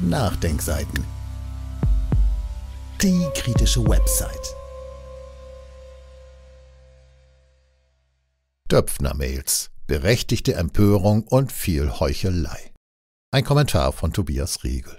Nachdenkseiten. Die kritische Website. Döpfner-Mails. Berechtigte Empörung und viel Heuchelei. Ein Kommentar von Tobias Riegel.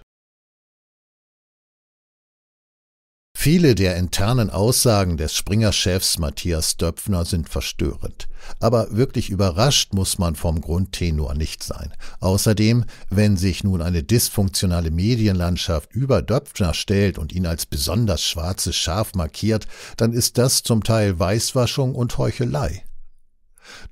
Viele der internen Aussagen des Springer-Chefs Matthias Döpfner sind verstörend. Aber wirklich überrascht muss man vom Grundtenor nicht sein. Außerdem, wenn sich nun eine dysfunktionale Medienlandschaft über Döpfner stellt und ihn als besonders schwarzes Schaf markiert, dann ist das zum Teil Weißwaschung und Heuchelei.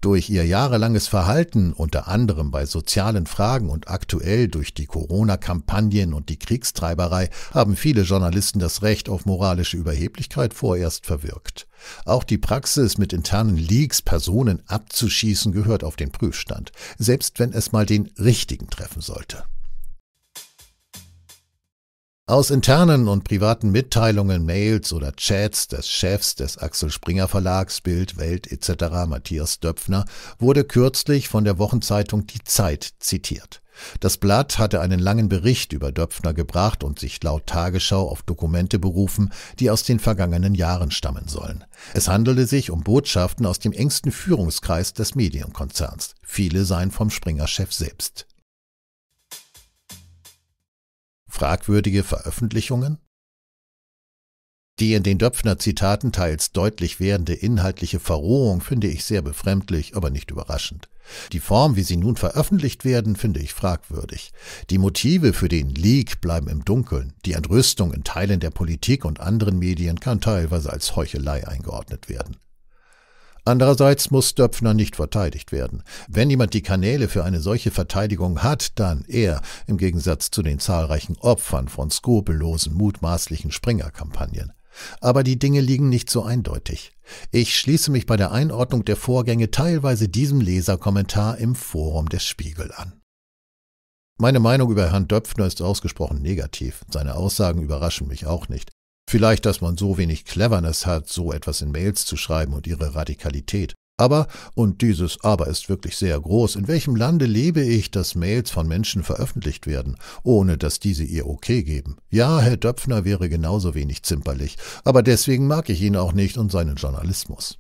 Durch ihr jahrelanges Verhalten, unter anderem bei sozialen Fragen und aktuell durch die Corona-Kampagnen und die Kriegstreiberei, haben viele Journalisten das Recht auf moralische Überheblichkeit vorerst verwirkt. Auch die Praxis, mit internen Leaks Personen abzuschießen, gehört auf den Prüfstand, selbst wenn es mal den richtigen treffen sollte. Aus internen und privaten Mitteilungen, Mails oder Chats des Chefs des Axel Springer Verlags Bild, Welt etc. Matthias Döpfner wurde kürzlich von der Wochenzeitung Die Zeit zitiert. Das Blatt hatte einen langen Bericht über Döpfner gebracht und sich laut Tagesschau auf Dokumente berufen, die aus den vergangenen Jahren stammen sollen. Es handelte sich um Botschaften aus dem engsten Führungskreis des Medienkonzerns. Viele seien vom Springer-Chef selbst. fragwürdige Veröffentlichungen? Die in den Döpfner Zitaten teils deutlich werdende inhaltliche Verrohung finde ich sehr befremdlich, aber nicht überraschend. Die Form, wie sie nun veröffentlicht werden, finde ich fragwürdig. Die Motive für den Leak bleiben im Dunkeln. Die Entrüstung in Teilen der Politik und anderen Medien kann teilweise als Heuchelei eingeordnet werden. Andererseits muss Döpfner nicht verteidigt werden. Wenn jemand die Kanäle für eine solche Verteidigung hat, dann er, im Gegensatz zu den zahlreichen Opfern von skrupellosen, mutmaßlichen Springerkampagnen. Aber die Dinge liegen nicht so eindeutig. Ich schließe mich bei der Einordnung der Vorgänge teilweise diesem Leserkommentar im Forum des Spiegel an. Meine Meinung über Herrn Döpfner ist ausgesprochen negativ. Seine Aussagen überraschen mich auch nicht. Vielleicht, dass man so wenig Cleverness hat, so etwas in Mails zu schreiben und ihre Radikalität. Aber, und dieses Aber ist wirklich sehr groß, in welchem Lande lebe ich, dass Mails von Menschen veröffentlicht werden, ohne dass diese ihr okay geben? Ja, Herr Döpfner wäre genauso wenig zimperlich, aber deswegen mag ich ihn auch nicht und seinen Journalismus.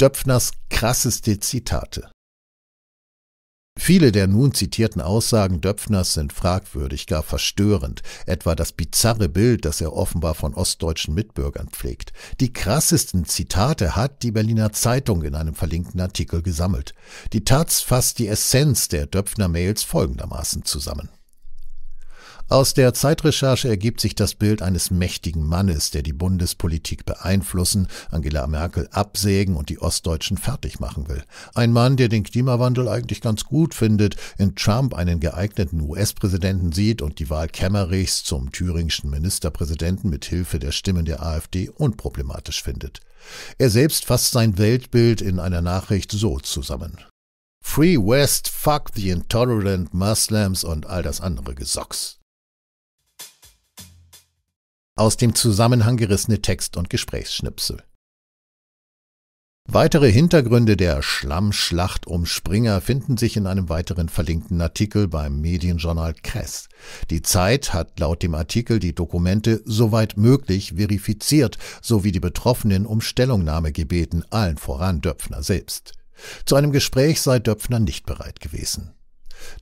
Döpfners krasseste Zitate Viele der nun zitierten Aussagen Döpfners sind fragwürdig, gar verstörend, etwa das bizarre Bild, das er offenbar von ostdeutschen Mitbürgern pflegt. Die krassesten Zitate hat die Berliner Zeitung in einem verlinkten Artikel gesammelt. Die Taz fasst die Essenz der Döpfner-Mails folgendermaßen zusammen. Aus der Zeitrecherche ergibt sich das Bild eines mächtigen Mannes, der die Bundespolitik beeinflussen, Angela Merkel absägen und die Ostdeutschen fertig machen will. Ein Mann, der den Klimawandel eigentlich ganz gut findet, in Trump einen geeigneten US-Präsidenten sieht und die Wahl Kemmerichs zum thüringischen Ministerpräsidenten mit Hilfe der Stimmen der AfD unproblematisch findet. Er selbst fasst sein Weltbild in einer Nachricht so zusammen. Free West, fuck the intolerant Muslims und all das andere Gesocks aus dem Zusammenhang gerissene Text- und Gesprächsschnipsel. Weitere Hintergründe der Schlammschlacht um Springer finden sich in einem weiteren verlinkten Artikel beim Medienjournal Kress. Die Zeit hat laut dem Artikel die Dokumente soweit möglich verifiziert sowie die Betroffenen um Stellungnahme gebeten, allen voran Döpfner selbst. Zu einem Gespräch sei Döpfner nicht bereit gewesen.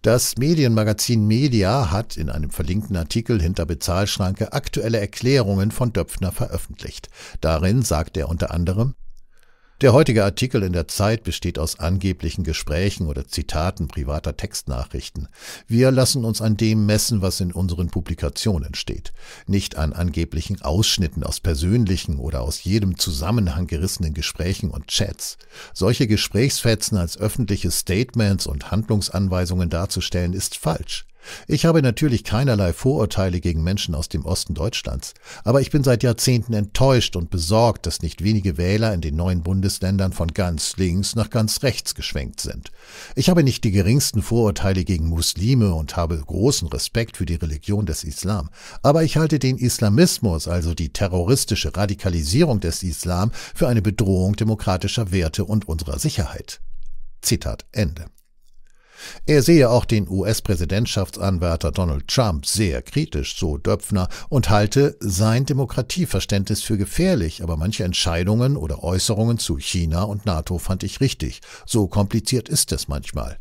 Das Medienmagazin Media hat in einem verlinkten Artikel hinter Bezahlschranke aktuelle Erklärungen von Döpfner veröffentlicht. Darin sagt er unter anderem, der heutige Artikel in der Zeit besteht aus angeblichen Gesprächen oder Zitaten privater Textnachrichten. Wir lassen uns an dem messen, was in unseren Publikationen steht, nicht an angeblichen Ausschnitten aus persönlichen oder aus jedem Zusammenhang gerissenen Gesprächen und Chats. Solche Gesprächsfetzen als öffentliche Statements und Handlungsanweisungen darzustellen, ist falsch. Ich habe natürlich keinerlei Vorurteile gegen Menschen aus dem Osten Deutschlands, aber ich bin seit Jahrzehnten enttäuscht und besorgt, dass nicht wenige Wähler in den neuen Bundesländern von ganz links nach ganz rechts geschwenkt sind. Ich habe nicht die geringsten Vorurteile gegen Muslime und habe großen Respekt für die Religion des Islam, aber ich halte den Islamismus, also die terroristische Radikalisierung des Islam, für eine Bedrohung demokratischer Werte und unserer Sicherheit. Zitat Ende. Er sehe auch den US-Präsidentschaftsanwärter Donald Trump sehr kritisch, so Döpfner, und halte sein Demokratieverständnis für gefährlich, aber manche Entscheidungen oder Äußerungen zu China und NATO fand ich richtig. So kompliziert ist es manchmal.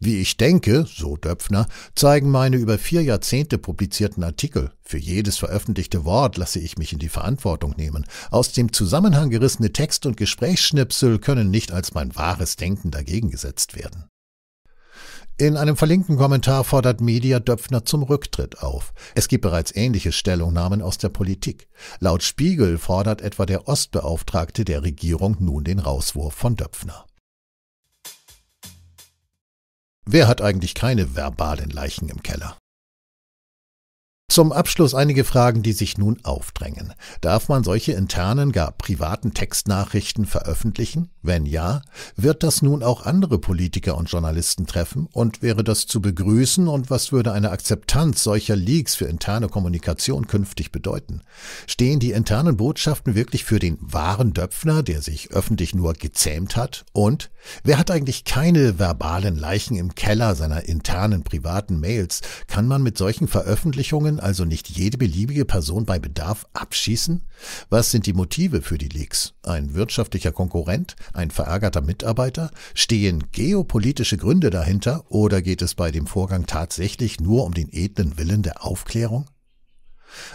Wie ich denke, so Döpfner, zeigen meine über vier Jahrzehnte publizierten Artikel. Für jedes veröffentlichte Wort lasse ich mich in die Verantwortung nehmen. Aus dem Zusammenhang gerissene Text- und Gesprächsschnipsel können nicht als mein wahres Denken dagegen gesetzt werden. In einem verlinkten Kommentar fordert Media Döpfner zum Rücktritt auf. Es gibt bereits ähnliche Stellungnahmen aus der Politik. Laut Spiegel fordert etwa der Ostbeauftragte der Regierung nun den Rauswurf von Döpfner. Wer hat eigentlich keine verbalen Leichen im Keller? Zum Abschluss einige Fragen, die sich nun aufdrängen. Darf man solche internen, gar privaten Textnachrichten veröffentlichen? Wenn ja, wird das nun auch andere Politiker und Journalisten treffen? Und wäre das zu begrüßen? Und was würde eine Akzeptanz solcher Leaks für interne Kommunikation künftig bedeuten? Stehen die internen Botschaften wirklich für den wahren Döpfner, der sich öffentlich nur gezähmt hat? Und wer hat eigentlich keine verbalen Leichen im Keller seiner internen privaten Mails? Kann man mit solchen Veröffentlichungen also nicht jede beliebige Person bei Bedarf abschießen? Was sind die Motive für die Leaks? Ein wirtschaftlicher Konkurrent? Ein verärgerter Mitarbeiter? Stehen geopolitische Gründe dahinter oder geht es bei dem Vorgang tatsächlich nur um den edlen Willen der Aufklärung?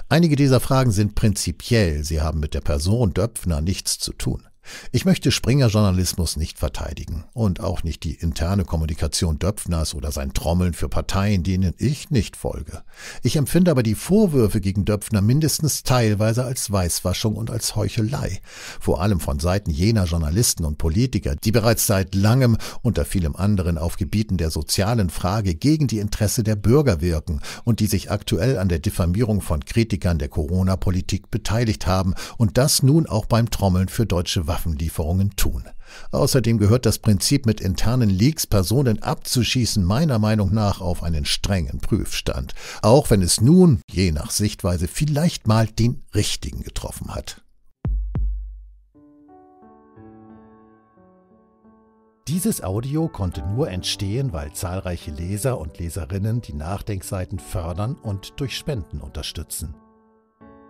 Einige dieser Fragen sind prinzipiell, sie haben mit der Person Döpfner nichts zu tun. Ich möchte Springer Journalismus nicht verteidigen und auch nicht die interne Kommunikation Döpfners oder sein Trommeln für Parteien, denen ich nicht folge. Ich empfinde aber die Vorwürfe gegen Döpfner mindestens teilweise als Weißwaschung und als Heuchelei, vor allem von Seiten jener Journalisten und Politiker, die bereits seit langem unter vielem anderen auf Gebieten der sozialen Frage gegen die Interesse der Bürger wirken und die sich aktuell an der Diffamierung von Kritikern der Corona-Politik beteiligt haben und das nun auch beim Trommeln für deutsche Waffenlieferungen tun. Außerdem gehört das Prinzip mit internen Leaks Personen abzuschießen meiner Meinung nach auf einen strengen Prüfstand, auch wenn es nun, je nach Sichtweise, vielleicht mal den richtigen getroffen hat. Dieses Audio konnte nur entstehen, weil zahlreiche Leser und Leserinnen die Nachdenkseiten fördern und durch Spenden unterstützen.